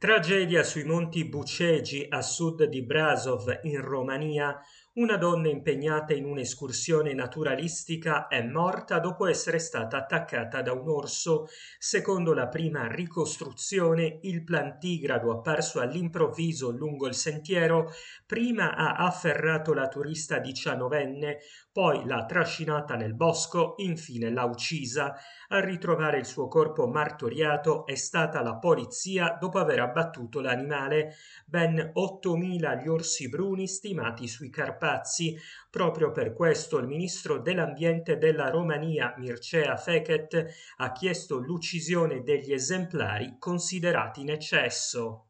Tragedia sui monti Bucegi a sud di Brasov in Romania. Una donna impegnata in un'escursione naturalistica è morta dopo essere stata attaccata da un orso. Secondo la prima ricostruzione, il plantigrado apparso all'improvviso lungo il sentiero prima ha afferrato la turista diciannovenne, poi l'ha trascinata nel bosco, infine l'ha uccisa. A ritrovare il suo corpo martoriato è stata la polizia dopo aver abbattuto l'animale, ben 8.000 gli orsi bruni stimati sui Carpazi. Proprio per questo il ministro dell'Ambiente della Romania, Mircea Fechet, ha chiesto l'uccisione degli esemplari considerati in eccesso.